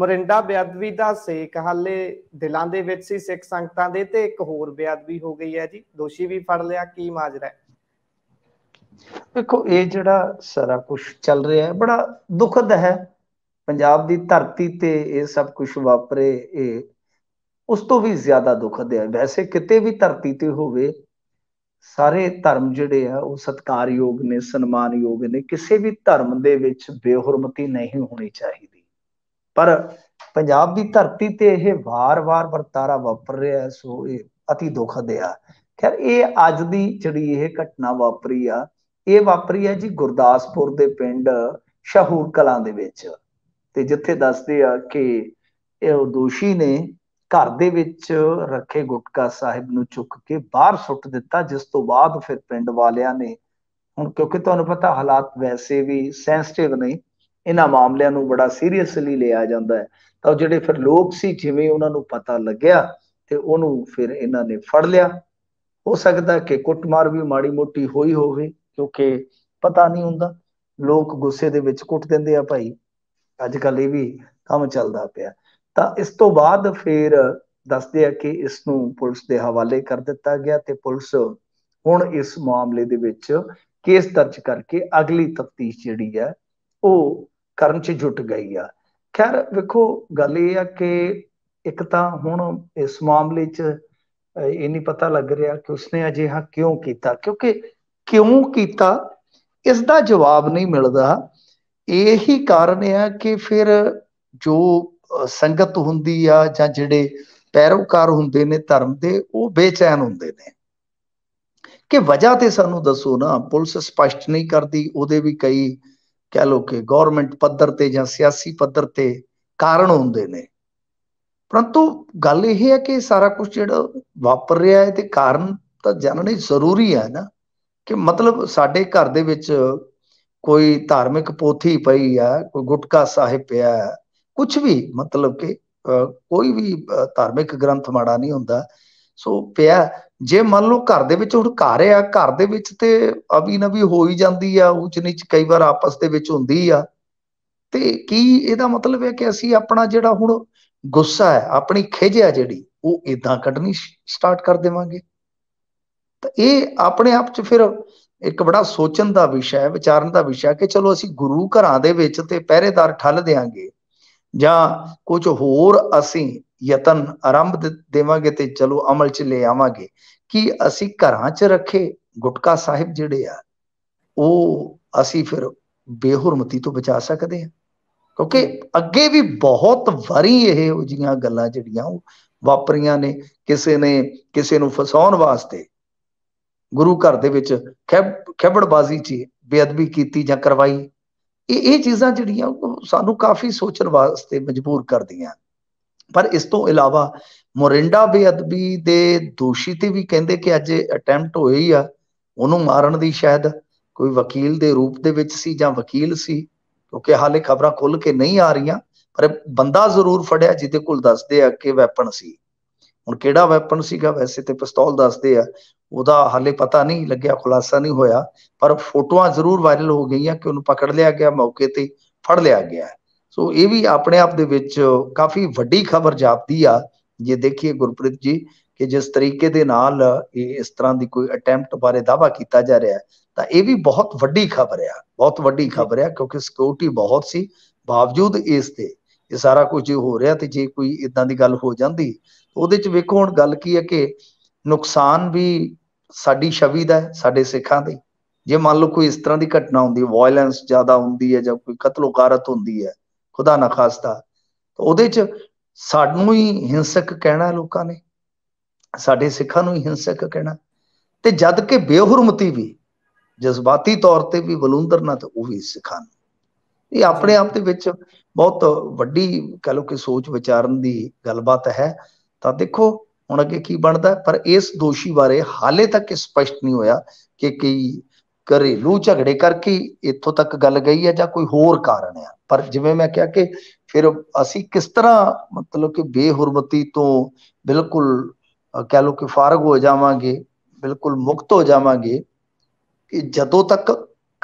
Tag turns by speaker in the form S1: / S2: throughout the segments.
S1: ਮੋਰਿੰਡਾ ਬੇਅਦਬੀ ਦਾ ਸੇਕ ਹਾਲੇ ਦਿਲਾਂ ਦੇ ਵਿੱਚ ਸੀ ਸਿੱਖ ਸੰਗਤਾਂ ਦੇ ਤੇ ਇੱਕ ਹੋਰ ਬੇਅਦਬੀ ਹੋ ਗਈ ਹੈ ਜੀ ਦੋਸ਼ੀ ਵੀ ਫੜ ਲਿਆ ਕੀ ਮਾਜਰਾ ਹੈ ਦੇਖੋ ਇਹ ਜਿਹੜਾ ਸਾਰਾ ਕੁਝ ਚੱਲ ਰਿਹਾ ਹੈ ਬੜਾ ਦੁਖਦ ਹੈ ਪੰਜਾਬ ਦੀ ਧਰਤੀ ਤੇ ਇਹ ਸਭ ਕੁਝ ਵਾਪਰੇ ਇਹ ਉਸ ਤੋਂ ਵੀ ਜ਼ਿਆਦਾ ਦੁਖਦ ਹੈ ਵੈਸੇ ਕਿਤੇ ਵੀ ਧਰਤੀ ਤੇ ਹੋਵੇ ਸਾਰੇ ਧਰਮ ਜਿਹੜੇ ਆ ਉਹ ਸਤਕਾਰਯੋਗ ਨੇ ਸਨਮਾਨਯੋਗ ਨੇ ਕਿਸੇ ਵੀ ਧਰਮ ਦੇ ਵਿੱਚ ਬੇਹਰਮਤੀ ਨਹੀਂ ਹੋਣੀ ਚਾਹੀਦੀ ਪਰ ਪੰਜਾਬ ਦੀ ਧਰਤੀ ਤੇ ਇਹ ਵਾਰ-ਵਾਰ ਵਰਤਾਰਾ ਵਾਪਰ ਰਿਹਾ ਸੋ ਇਹ অতি ਦੁਖਦ ਹੈ ਖੈਰ ਇਹ ਅੱਜ ਦੀ ਜਿਹੜੀ ਇਹ ਘਟਨਾ ਵਾਪਰੀ ਆ ਇਹ ਵਾਪਰੀ ਹੈ ਜੀ ਗੁਰਦਾਸਪੁਰ ਦੇ ਪਿੰਡ ਸ਼ਹੂਰ ਕਲਾਂ ਦੇ ਵਿੱਚ ਤੇ ਜਿੱਥੇ ਦੱਸਦੇ ਆ ਕਿ ਇਹ ਦੋਸ਼ੀ ਨੇ ਘਰ ਦੇ ਵਿੱਚ ਰੱਖੇ ਗੁਟਕਾ ਸਾਹਿਬ ਨੂੰ ਚੁੱਕ ਕੇ ਬਾਹਰ ਸੁੱਟ ਦਿੱਤਾ ਜਿਸ ਤੋਂ ਬਾਅਦ ਫਿਰ ਪਿੰਡ ਵਾਲਿਆਂ ਨੇ ਹੁਣ ਕਿਉਂਕਿ ਤੁਹਾਨੂੰ ਪਤਾ ਹਾਲਾਤ ਵੈਸੇ ਵੀ ਸੈਂਸਿਟਿਵ ਨਹੀਂ ਇਹਨਾਂ ਮਾਮਲਿਆਂ ਨੂੰ ਬੜਾ ਸੀਰੀਅਸਲੀ ਲਿਆ ਜਾਂਦਾ ਹੈ ਤਾਂ ਜਿਹੜੇ ਫਿਰ ਲੋਕ ਸੀ ਜਿਵੇਂ ਉਹਨਾਂ ਨੂੰ ਪਤਾ ਲੱਗਿਆ ਤੇ ਉਹਨੂੰ ਫਿਰ ਇਹਨਾਂ ਨੇ ਫੜ ਲਿਆ ਹੋ ਸਕਦਾ ਕਿ ਕੁੱਟਮਾਰ ਵੀ ਮਾੜੀ ਮੋਟੀ ਹੋਈ ਹੋਵੇ ਕਿਉਂਕਿ ਪਤਾ ਨਹੀਂ ਹੁੰਦਾ ਲੋਕ ਗੁੱਸੇ ਦੇ ਵਿੱਚ ਕੁੱਟ ਦਿੰਦੇ ਆ ਭਾਈ ਅੱਜ ਕੱਲ ਇਹ ਵੀ ਕੰਮ ਚੱਲਦਾ ਪਿਆ ਤਾਂ ਇਸ ਤੋਂ ਬਾਅਦ ਫਿਰ ਦੱਸਦੇ ਆ ਕਿ ਇਸ ਨੂੰ ਪੁਲਿਸ ਦੇ ਹਵਾਲੇ ਕਰ ਦਿੱਤਾ ਗਿਆ ਤੇ ਪੁਲਿਸ ਹੁਣ ਇਸ ਮਾਮਲੇ ਦੇ ਵਿੱਚ ਕੇਸ ਦਰਜ ਕਰਕੇ ਅਗਲੀ ਤਫਤੀਸ਼ ਜਿਹੜੀ ਹੈ ਉਹ ਕਰਨ 'ਚ ਜੁਟ ਗਈ ਆ ਖੈਰ ਵੇਖੋ ਗੱਲ ਇਹ ਆ ਕਿ ਇੱਕ ਤਾਂ ਹੁਣ ਇਸ ਮਾਮਲੇ 'ਚ ਇਹ ਨਹੀਂ ਪਤਾ ਲੱਗ ਰਿਹਾ ਕਿ ਉਸਨੇ ਅਜਿਹਾ ਕਿਉਂ ਕੀਤਾ ਕਿਉਂਕਿ ਕਿਉਂ ਕੀਤਾ ਇਸ ਦਾ ਜਵਾਬ ਨਹੀਂ ਮਿਲਦਾ ਇਹੀ ਕਾਰਨ ਹੈ ਕਿ ਫਿਰ ਜੋ ਸੰਗਤ ਹੁੰਦੀ ਆ ਜਾਂ ਜਿਹੜੇ ਪੈਰੋਕਾਰ ਹੁੰਦੇ ਨੇ ਧਰਮ ਦੇ ਉਹ ਬੇਚੈਨ ਹੁੰਦੇ ਨੇ ਕਿ ਵਜ੍ਹਾ ਤੇ ਸਾਨੂੰ ਦੱਸੋ ਨਾ ਪੁਲਿਸ ਸਪਸ਼ਟ ਨਹੀਂ ਕਰਦੀ ਉਹਦੇ ਵੀ ਕਈ ਕਹਿ ਲੋ ਕਿ ਗਵਰਨਮੈਂਟ ਪੱਧਰ ਤੇ ਜਾਂ ਸਿਆਸੀ ਪੱਧਰ ਤੇ ਕਾਰਨ ਹੁੰਦੇ ਨੇ ਪਰੰਤੂ ਗੱਲ ਇਹ ਹੈ ਕਿ ਸਾਰਾ ਕੁਝ ਜਿਹੜਾ ਵਾਪਰ ਰਿਹਾ ਹੈ ਤੇ ਕਾਰਨ ਤਾਂ ਜਾਣਨੇ ਜ਼ਰੂਰੀ ਹੈ ਨਾ ਕਿ ਮਤਲਬ ਸਾਡੇ ਘਰ ਦੇ ਵਿੱਚ ਕੋਈ ਧਾਰਮਿਕ ਪੋਥੀ ਪਈ ਆ ਕੋਈ ਗੁਟਕਾ ਸਾਹਿਬ ਪਿਆ ਕੁਝ ਵੀ ਮਤਲਬ ਕਿ ਕੋਈ ਵੀ ਧਾਰਮਿਕ ਗ੍ਰੰਥ ਮਾੜਾ ਨਹੀਂ ਹੁੰਦਾ ਸੋ ਪਿਆ ਜੇ ਮੰਨ ਲਓ ਘਰ ਦੇ ਵਿੱਚ ਹੁਣ ਘਰ ਆ ਘਰ ਦੇ ਵਿੱਚ ਤੇ ਅਵੀ ਨਵੀ ਹੋ ਹੀ ਜਾਂਦੀ ਆ ਉੱਚ ਨੀਚ ਕਈ ਵਾਰ ਆਪਸ ਦੇ ਵਿੱਚ ਹੁੰਦੀ ਆ ਤੇ ਕੀ ਇਹਦਾ ਮਤਲਬ ਹੈ ਕਿ ਅਸੀਂ ਆਪਣਾ ਜਿਹੜਾ ਹੁਣ ਗੁੱਸਾ ਹੈ ਆਪਣੀ ਖਿਜ ਆ ਜਿਹੜੀ ਉਹ ਇਦਾਂ ਕੱਢਣੀ ਸਟਾਰਟ ਕਰ ਦੇਵਾਂਗੇ ਤਾਂ ਇਹ ਆਪਣੇ ਆਪ 'ਚ ਫਿਰ ਇੱਕ ਬੜਾ ਸੋਚਣ ਦਾ ਵਿਸ਼ਾ ਹੈ ਵਿਚਾਰਨ ਦਾ ਵਿਸ਼ਾ ਕਿ ਚਲੋ ਅਸੀਂ ਗੁਰੂ ਘਰਾਂ ਦੇ ਵਿੱਚ ਤੇ ਪਹਿਰੇਦਾਰ ਠੱਲ ਦੇਾਂਗੇ ਜਾਂ ਕੁਝ ਹੋਰ ਅਸੀਂ ਯਤਨ ਆਰੰਭ ਦੇਵਾਂਗੇ ਤੇ ਚਲੋ ਅਮਲ 'ਚ ਲੈ ਆਵਾਂਗੇ ਕਿ ਅਸੀਂ ਘਰਾਂ 'ਚ ਰੱਖੇ ਗੁਟਕਾ ਸਾਹਿਬ ਜਿਹੜੇ ਆ ਉਹ ਅਸੀਂ ਫਿਰ ਬੇਹਰਮਤੀ ਤੋਂ ਬਚਾ ਸਕਦੇ ਹਾਂ ਕਿਉਂਕਿ ਅੱਗੇ ਵੀ ਬਹੁਤ ਵਾਰੀ ਇਹ ਉਹ ਜੀਆਂ ਗੱਲਾਂ ਜਿਹੜੀਆਂ ਉਹ ਵਾਪਰੀਆਂ ਨੇ ਕਿਸੇ ਨੇ ਕਿਸੇ ਨੂੰ ਫਸਾਉਣ ਵਾਸਤੇ ਗੁਰੂ ਘਰ ਦੇ ਵਿੱਚ ਖੇਬੜਬਾਜ਼ੀ 'ਚ ਬੇਅਦਬੀ ਕੀਤੀ ਜਾਂ ਕਰਵਾਈ ਇਹ ਇਹ ਚੀਜ਼ਾਂ ਜਿਹੜੀਆਂ ਸਾਨੂੰ ਕਾਫੀ ਸੋਚਣ ਵਾਸਤੇ ਮਜਬੂਰ ਕਰਦੀਆਂ ਪਰ ਇਸ ਤੋਂ ਇਲਾਵਾ ਮੋਰਿੰਡਾ ਬੇਅਦਬੀ ਦੇ ਦੋਸ਼ੀ ਤੇ ਵੀ ਕਹਿੰਦੇ ਕਿ ਅੱਜ ਅਟੈਂਪਟ ਹੋਇਆ ਹੀ ਆ ਉਹਨੂੰ ਮਾਰਨ ਦੀ ਸ਼ਾਇਦ ਕੋਈ ਵਕੀਲ ਦੇ ਰੂਪ ਦੇ ਵਿੱਚ ਸੀ ਜਾਂ ਵਕੀਲ ਸੀ ਕਿਉਂਕਿ ਹਾਲੇ ਖਬਰਾਂ ਖੁੱਲ ਕੇ ਨਹੀਂ ਆ ਰਹੀਆਂ ਪਰ ਬੰਦਾ ਜ਼ਰੂਰ ਫੜਿਆ ਜਿਹਦੇ ਕੋਲ ਦੱਸਦੇ ਆ ਕਿ ਵੈਪਨ ਸੀ ਹੁਣ ਕਿਹੜਾ ਵੈਪਨ ਸੀਗਾ ਵੈਸੇ ਤੇ ਪਿਸਤੌਲ ਦੱਸਦੇ ਆ ਉਹਦਾ ਹਾਲੇ ਪਤਾ ਨਹੀਂ ਲੱਗਿਆ ਖੁਲਾਸਾ ਨਹੀਂ ਹੋਇਆ ਪਰ ਫੋਟੋਆਂ ਜ਼ਰੂਰ ਵਾਇਰਲ ਹੋ ਗਈਆਂ ਕਿ ਉਹਨੂੰ ਪਕੜ ਲਿਆ ਗਿਆ ਮੌਕੇ ਤੇ ਫੜ ਲਿਆ ਗਿਆ ਸੋ ਇਹ ਵੀ ਆਪਣੇ ਆਪ ਦੇ ਵਿੱਚ ਕਾਫੀ ਵੱਡੀ ਖਬਰ ਜਾਪਦੀ ਆ ਜੇ ਦੇਖੀਏ ਗੁਰਪ੍ਰੀਤ ਜੀ ਕਿ ਜਿਸ ਤਰੀਕੇ ਦੇ ਨਾਲ ਇਹ ਇਸ ਤਰ੍ਹਾਂ ਦੀ ਕੋਈ ਅਟੈਂਪਟ ਬਾਰੇ ਦਾਵਾ ਕੀਤਾ ਜਾ ਰਿਹਾ ਤਾਂ ਇਹ ਵੀ ਬਹੁਤ ਵੱਡੀ ਖਬਰ ਆ ਬਹੁਤ ਵੱਡੀ ਖਬਰ ਆ ਕਿਉਂਕਿ ਸਿਕਿਉਰਿਟੀ ਬਹੁਤ ਸੀ ਬਾਵਜੂਦ ਇਸ ਤੇ ਇਹ ਸਾਰਾ ਕੁਝ ਜੇ ਹੋ ਰਿਹਾ ਤੇ ਜੇ ਕੋਈ ਇਦਾਂ ਦੀ ਗੱਲ ਹੋ ਜਾਂਦੀ ਉਹਦੇ ਚ ਵੇਖੋ ਹੁਣ ਗੱਲ ਕੀ ਹੈ ਕਿ ਨੁਕਸਾਨ ਵੀ ਸਾਡੀ ਛਵੀ ਦਾ ਸਾਡੇ ਸਿੱਖਾਂ ਦੇ ਜੇ ਮੰਨ ਲਓ ਕੋਈ ਇਸ ਤਰ੍ਹਾਂ ਦੀ ਘਟਨਾ ਹੁੰਦੀ ਹੈ ਵਾਇਲੈਂਸ ਜ਼ਿਆਦਾ ਹੁੰਦੀ ਹੈ ਜਾਂ ਕੋਈ ਕਤਲੋਕਾਰਤ ਹੁੰਦੀ ਹੈ ਖੁਦਾ ਨਾ ਖਾਸਤਾ ਤਾਂ ਉਹਦੇ 'ਚ ਸਾਨੂੰ ਹੀ ਹਿੰਸਕ ਕਹਿਣਾ ਲੋਕਾਂ ਨੇ ਸਾਡੇ ਸਿੱਖਾਂ ਨੂੰ ਹੀ ਹਿੰਸਕ ਕਹਿਣਾ ਤੇ ਜਦ ਕਿ ਬੇਹਰਮਤੀ ਵੀ ਜਜ਼ਬਾਤੀ ਤੌਰ ਤੇ ਵੀ ਬਲੂੰਦਰ ਨਾ ਤਾਂ ਉਹ ਵੀ ਸਿੱਖਾਂ ਇਹ ਆਪਣੇ ਆਪ ਦੇ ਵਿੱਚ ਬਹੁਤ ਵੱਡੀ ਕਹ ਲੋ ਕਿ ਸੋਚ ਵਿਚਾਰਨ ਦੀ ਗੱਲਬਾਤ ਹੈ ਤਾਂ ਦੇਖੋ ਹੁਣ ਅੱਗੇ ਕੀ ਬਣਦਾ ਪਰ ਇਸ ਦੋਸ਼ੀ ਬਾਰੇ ਹਾਲੇ ਤੱਕ ਸਪਸ਼ਟ ਨਹੀਂ ਹੋਇਆ ਕਿ ਕੀ ਘਰੇਲੂ ਝਗੜੇ ਕਰਕੇ ਇੱਥੋਂ ਤੱਕ ਗੱਲ ਗਈ ਹੈ ਜਾਂ ਕੋਈ ਹੋਰ ਕਾਰਨ ਹੈ ਪਰ ਜਿਵੇਂ ਮੈਂ ਕਿਹਾ ਕਿ ਫਿਰ ਅਸੀਂ ਕਿਸ ਤਰ੍ਹਾਂ ਮਤਲਬ ਕਿ ਬੇਹਰਮਤੀ ਤੋਂ ਬਿਲਕੁਲ ਕਹਿ ਲਓ ਕਿ ਫਾਰਗ ਹੋ ਜਾਵਾਂਗੇ ਬਿਲਕੁਲ ਮੁਕਤ ਹੋ ਜਾਵਾਂਗੇ ਕਿ ਜਦੋਂ ਤੱਕ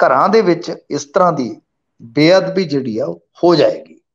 S1: ਘਰਾਂ ਦੇ ਵਿੱਚ ਇਸ ਤਰ੍ਹਾਂ ਦੀ ਬੇਅਦਬੀ ਜਿਹੜੀ ਆ ਹੋ ਜਾਏਗੀ